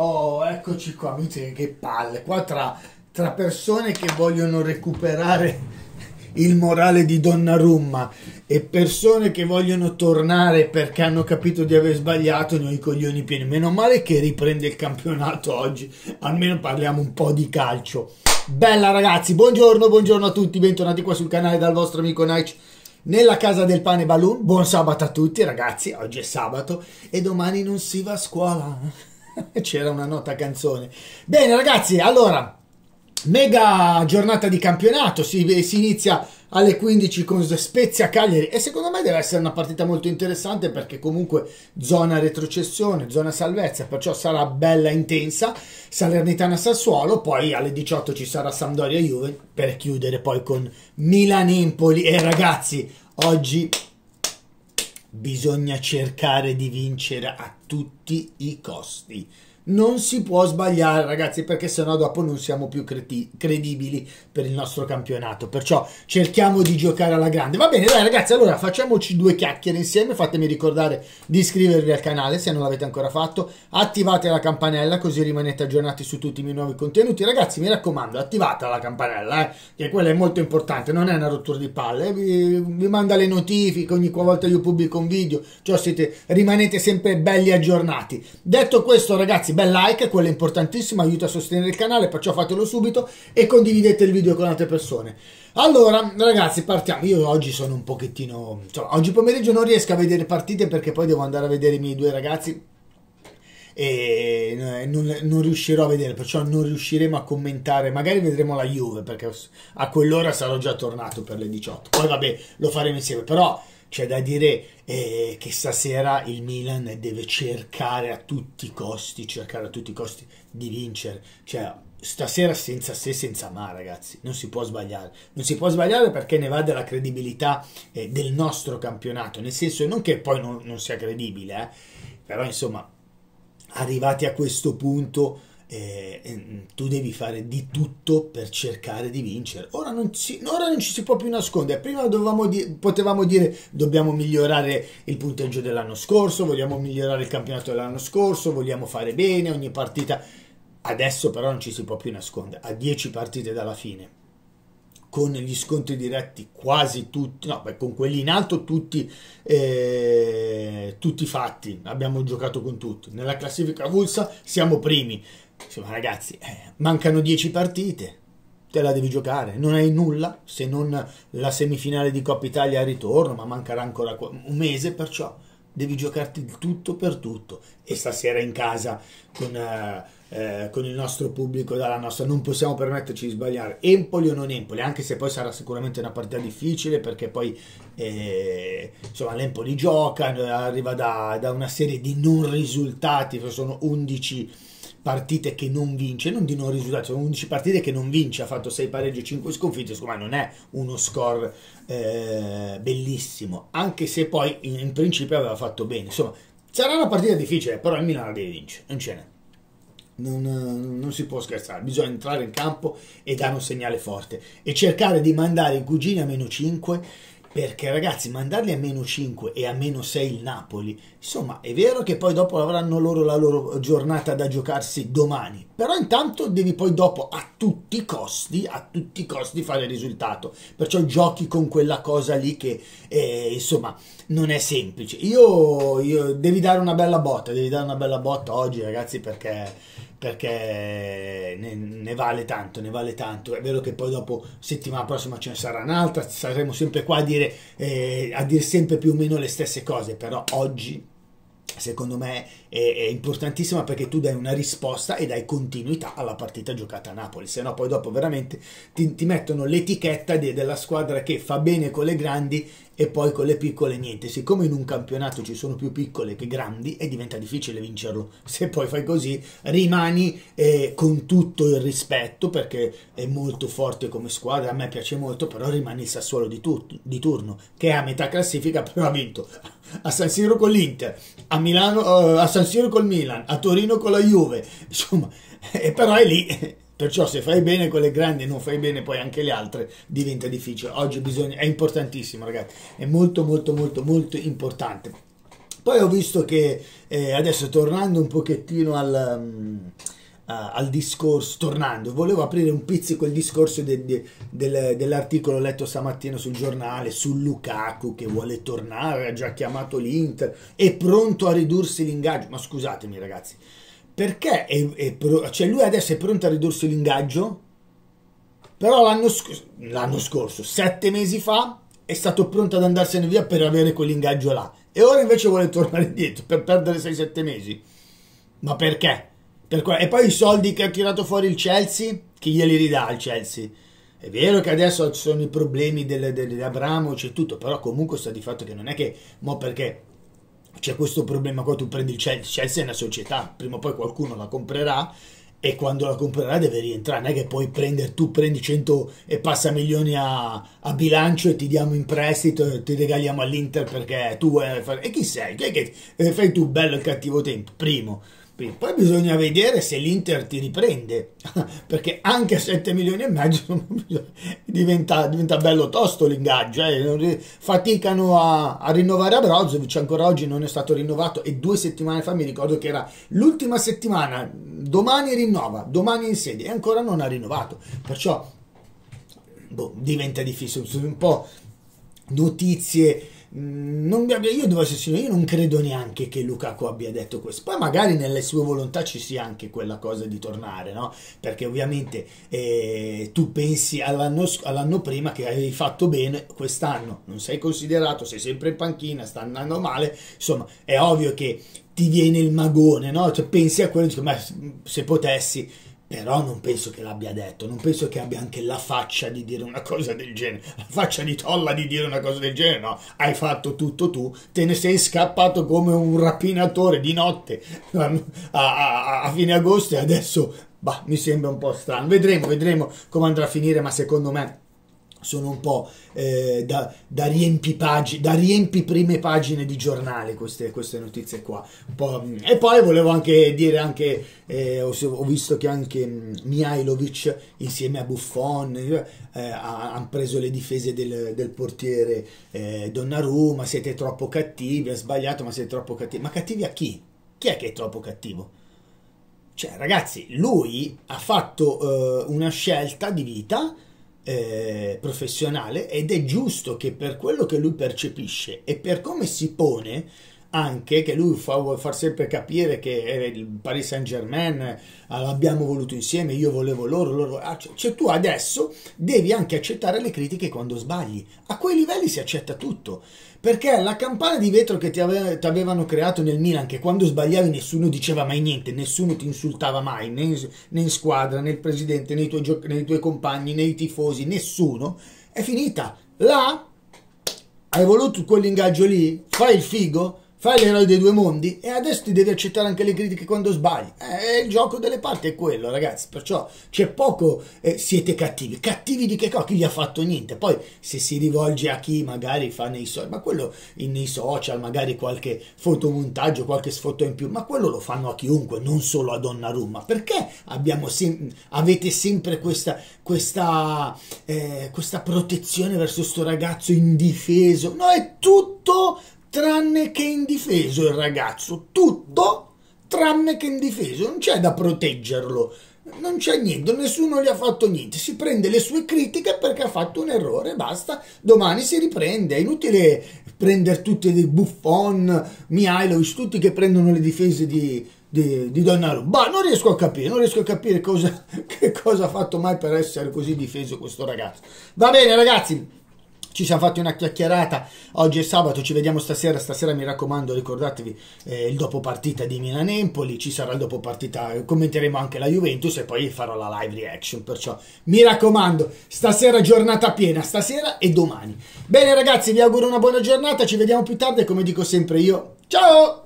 Oh, eccoci qua, mica che palle. Qua tra, tra, persone che vogliono recuperare il morale di Donnarumma e persone che vogliono tornare perché hanno capito di aver sbagliato, noi coglioni pieni. Meno male che riprende il campionato oggi, almeno parliamo un po' di calcio. Bella ragazzi, buongiorno, buongiorno a tutti, bentornati qua sul canale dal vostro amico Nike nella casa del pane balloon. Buon sabato a tutti ragazzi, oggi è sabato e domani non si va a scuola. c'era una nota canzone. Bene ragazzi, allora, mega giornata di campionato, si, si inizia alle 15 con Spezia Cagliari e secondo me deve essere una partita molto interessante perché comunque zona retrocessione, zona salvezza, perciò sarà bella intensa. Salernitana Sassuolo, poi alle 18 ci sarà Sampdoria Juve per chiudere poi con Milan Empoli e ragazzi, oggi Bisogna cercare di vincere a tutti i costi non si può sbagliare ragazzi perché sennò dopo non siamo più credibili per il nostro campionato perciò cerchiamo di giocare alla grande va bene dai ragazzi allora facciamoci due chiacchiere insieme fatemi ricordare di iscrivervi al canale se non l'avete ancora fatto attivate la campanella così rimanete aggiornati su tutti i miei nuovi contenuti ragazzi mi raccomando attivate la campanella eh, che quella è molto importante non è una rottura di palle vi, vi, manda le notifiche ogni volta io pubblico un video cioè siete rimanete sempre belli aggiornati detto questo ragazzi bel like, quello è importantissimo, aiuta a sostenere il canale, perciò fatelo subito e condividete il video con altre persone. Allora, ragazzi, partiamo. Io oggi sono un pochettino... Insomma, oggi pomeriggio non riesco a vedere partite perché poi devo andare a vedere i miei due ragazzi e eh, non, non, riuscirò a vedere, perciò non riusciremo a commentare. Magari vedremo la Juve perché a quell'ora sarò già tornato per le 18. Poi vabbè, lo faremo insieme, però c'è da dire eh, che stasera il Milan deve cercare a tutti i costi, cercare a tutti i costi di vincere. Cioè, stasera senza se, senza ma, ragazzi. Non si può sbagliare. Non si può sbagliare perché ne va della credibilità eh, del nostro campionato. Nel senso, non che poi non, non sia credibile, eh, però insomma, arrivati a questo punto eh, mm, tu devi fare di tutto per cercare di vincere. Ora non, si, ora non ci si può più nascondere. Prima di, potevamo dire dobbiamo migliorare il punteggio dell'anno scorso, vogliamo migliorare il campionato dell'anno scorso, vogliamo fare bene ogni partita. Adesso però non ci si può più nascondere. A 10 partite dalla fine, con gli scontri diretti quasi tutti, no, beh, con quelli in alto tutti, eh, tutti fatti, abbiamo giocato con tutti. Nella classifica avulsa siamo primi, Insomma, ragazzi, eh, mancano 10 partite, te la devi giocare, non hai nulla se non la semifinale di Coppa Italia al ritorno, ma mancherà ancora un mese, perciò devi giocarti il tutto per tutto. E stasera in casa con... Eh, eh, con il nostro pubblico, dalla nostra, non possiamo permetterci di sbagliare. Empoli o non Empoli, anche se poi sarà sicuramente una partita difficile perché poi eh, insomma, l'Empoli gioca, arriva da, da, una serie di non risultati, cioè sono 11 partite che non vince, non di non risultati, sono 11 partite che non vince, ha fatto 6 pareggi e 5 sconfitte, insomma non è uno score eh, bellissimo, anche se poi in, in principio aveva fatto bene, insomma sarà una partita difficile, però il Milan la deve vincere, non ce n'è. Non, non, si può scherzare, bisogna entrare in campo e dare un segnale forte e cercare di mandare i cugini a meno 5 perché ragazzi mandarli a meno 5 e a meno 6 il Napoli insomma è vero che poi dopo avranno loro la loro giornata da giocarsi domani però intanto devi poi dopo a tutti i costi a tutti i costi fare il risultato perciò giochi con quella cosa lì che eh, insomma non è semplice io, io devi dare una bella botta devi dare una bella botta oggi ragazzi perché perché ne, ne, vale tanto, ne vale tanto. È vero che poi dopo settimana prossima ce ne sarà un'altra, saremo sempre qua a dire, eh, a dire sempre più o meno le stesse cose, però oggi secondo me è, è, importantissima perché tu dai una risposta e dai continuità alla partita giocata a Napoli, se no poi dopo veramente ti, ti mettono l'etichetta de, della squadra che fa bene con le grandi e poi con le piccole niente. Siccome in un campionato ci sono più piccole che grandi e diventa difficile vincerlo, se poi fai così rimani eh, con tutto il rispetto perché è molto forte come squadra, a me piace molto, però rimani il Sassuolo di, di turno che è a metà classifica però ha vinto a San Siro con l'Inter, a, Milano, uh, a San Siro col Milan, a Torino con la Juve, insomma, e però è lì. Perciò se fai bene quelle grandi e non fai bene poi anche le altre diventa difficile. Oggi bisogna, è importantissimo ragazzi, è molto molto molto molto importante. Poi ho visto che eh, adesso tornando un pochettino al... Um, Uh, al discorso, tornando, volevo aprire un pizzico il discorso de, de, del, dell'articolo letto stamattina sul giornale su Lukaku che vuole tornare, ha già chiamato l'Inter, è pronto a ridursi l'ingaggio. Ma scusatemi ragazzi, perché è, è pro, cioè lui adesso è pronto a ridursi l'ingaggio, però l'anno, sc scorso, sette mesi fa, è stato pronto ad andarsene via per avere quell'ingaggio là e ora invece vuole tornare indietro per perdere 6-7 mesi. Ma perché? Per e poi i soldi che ha tirato fuori il Chelsea, chi glieli ridà il Chelsea? È vero che adesso ci sono i problemi dell'Abramo, c'è tutto, però comunque sta di fatto che non è che, mo perché c'è questo problema qua, tu prendi il Chelsea, Chelsea è una società, prima o poi qualcuno la comprerà e quando la comprerà deve rientrare, non è che puoi prendere, tu prendi 100 e passa milioni a, a bilancio e ti diamo in prestito e ti regaliamo all'Inter perché tu vuoi fare... E chi sei? Che, che, eh, fai tu bello il cattivo tempo? Primo. Prima. Poi bisogna vedere se l'Inter ti riprende, perché anche a 7 milioni e mezzo diventa, diventa bello tosto l'ingaggio. Eh. Faticano a, a rinnovare Abrozovic, ancora oggi non è stato rinnovato e due settimane fa mi ricordo che era l'ultima settimana, domani rinnova, domani in sede e ancora non ha rinnovato. Perciò boh, diventa difficile, sono un po' notizie Mm, non mi abbia, io devo essere sincero, io non credo neanche che Lukaku abbia detto questo. Poi magari nelle sue volontà ci sia anche quella cosa di tornare, no? Perché ovviamente eh, tu pensi all'anno, all prima che avevi fatto bene, quest'anno non sei considerato, sei sempre in panchina, sta andando male, insomma è ovvio che ti viene il magone, no? Cioè pensi a quello, dico, ma se potessi però non penso che l'abbia detto, non penso che abbia anche la faccia di dire una cosa del genere, la faccia di tolla di dire una cosa del genere, no, hai fatto tutto tu, te ne sei scappato come un rapinatore di notte a, a, a fine agosto e adesso, bah, mi sembra un po' strano, vedremo, vedremo come andrà a finire, ma secondo me sono un po' eh, da, da, riempi da riempi prime pagine di giornale queste, queste notizie qua. Po', mm, e poi volevo anche dire, anche, eh, ho, ho, visto che anche mm, Mihailovic insieme a Buffon eh, hanno preso le difese del, del portiere eh, Donnarumma, siete troppo cattivi, ha sbagliato ma siete troppo cattivi. Ma cattivi a chi? Chi è che è troppo cattivo? Cioè ragazzi, lui ha fatto eh, una scelta di vita eh, professionale ed è giusto che per quello che lui percepisce e per come si pone anche che lui fa, vuole far sempre capire che eh, il Paris Saint Germain, eh, l'abbiamo voluto insieme, io volevo loro, loro ah, cioè, cioè tu adesso devi anche accettare le critiche quando sbagli, a quei livelli si accetta tutto, perché la campana di vetro che ti, ave, ti avevano creato nel Milan, che quando sbagliavi nessuno diceva mai niente, nessuno ti insultava mai, né in, né in squadra, né il presidente, né i, tuoi nei tuoi compagni, né i tifosi, nessuno, è finita, là hai voluto quell'ingaggio lì, fai il figo, Fai l'eroe dei due mondi e adesso ti devi accettare anche le critiche quando sbagli. Eh, il gioco delle parti è quello, ragazzi. Perciò c'è poco eh, siete cattivi. Cattivi di che cosa? Chi gli ha fatto niente? Poi se si rivolge a chi magari fa nei social, ma quello in, nei social, magari qualche fotomontaggio, qualche sfoto in più, ma quello lo fanno a chiunque, non solo a Donna Donnarumma. Perché sem avete sempre questa, questa, eh, questa protezione verso questo ragazzo indifeso? No, è tutto tranne che indifeso il ragazzo, tutto tranne che indifeso, non c'è da proteggerlo, non c'è niente, nessuno gli ha fatto niente, si prende le sue critiche perché ha fatto un errore, basta, domani si riprende, è inutile prendere tutti dei buffon, Mihailovic, tutti che prendono le difese di, di, di Donnarumma, non riesco a capire, non riesco a capire cosa, che cosa ha fatto mai per essere così difeso questo ragazzo. Va bene ragazzi, ci siamo fatti una chiacchierata. Oggi è sabato, ci vediamo stasera. Stasera mi raccomando, ricordatevi eh, il dopo partita di Milan Empoli, ci sarà il dopo partita, eh, commenteremo anche la Juventus e poi farò la live reaction, perciò mi raccomando, stasera giornata piena, stasera e domani. Bene ragazzi, vi auguro una buona giornata, ci vediamo più tardi come dico sempre io. Ciao!